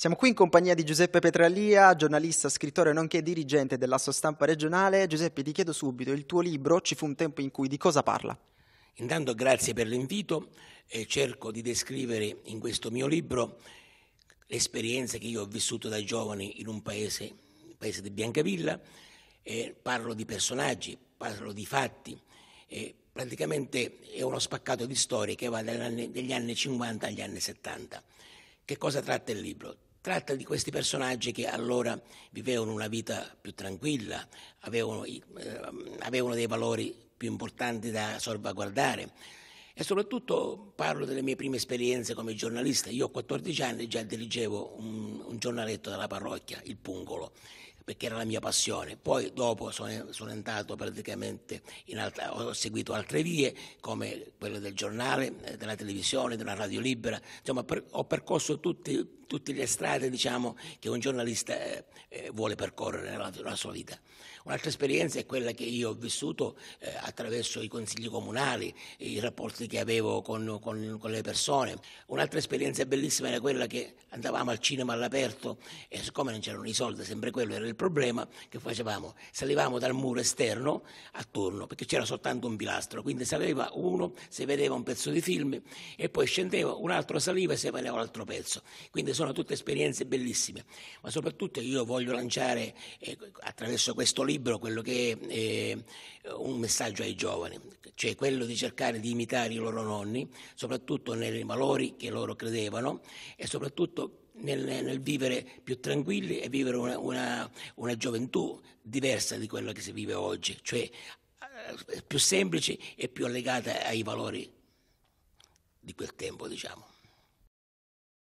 Siamo qui in compagnia di Giuseppe Petralia, giornalista, scrittore nonché dirigente dell'Asso Stampa Regionale. Giuseppe, ti chiedo subito, il tuo libro Ci fu un tempo in cui di cosa parla? Intanto grazie per l'invito e cerco di descrivere in questo mio libro l'esperienza che io ho vissuto da giovane in un paese, il paese di Biancavilla. E parlo di personaggi, parlo di fatti. E praticamente è uno spaccato di storie che va dagli anni, anni 50 agli anni 70. Che cosa tratta il libro? Tratta di questi personaggi che allora vivevano una vita più tranquilla, avevano, eh, avevano dei valori più importanti da salvaguardare. E soprattutto parlo delle mie prime esperienze come giornalista. Io a 14 anni già dirigevo un, un giornaletto della parrocchia, il Pungolo, perché era la mia passione. Poi dopo sono, sono entrato praticamente in altra, ho seguito altre vie come quelle del giornale, eh, della televisione, della radio libera. Insomma, per, ho percorso tutti tutte le strade diciamo, che un giornalista eh, eh, vuole percorrere nella, nella, sua vita. Un'altra esperienza è quella che io ho vissuto eh, attraverso i consigli comunali, i rapporti che avevo con, con, con, le persone. Un'altra esperienza bellissima era quella che andavamo al cinema all'aperto e siccome non c'erano i soldi, sempre quello era il problema, che facevamo? Salivamo dal muro esterno a turno, perché c'era soltanto un pilastro, quindi saliva uno, si vedeva un pezzo di film e poi scendeva, un altro saliva e si vedeva l'altro pezzo. Quindi sono tutte esperienze bellissime, ma soprattutto io voglio lanciare eh, attraverso questo libro quello che è eh, un messaggio ai giovani, cioè quello di cercare di imitare i loro nonni, soprattutto nei valori che loro credevano e soprattutto nel, nel, vivere più tranquilli e vivere una, una, una, gioventù diversa di quella che si vive oggi, cioè eh, più semplice e più legata ai valori di quel tempo, diciamo.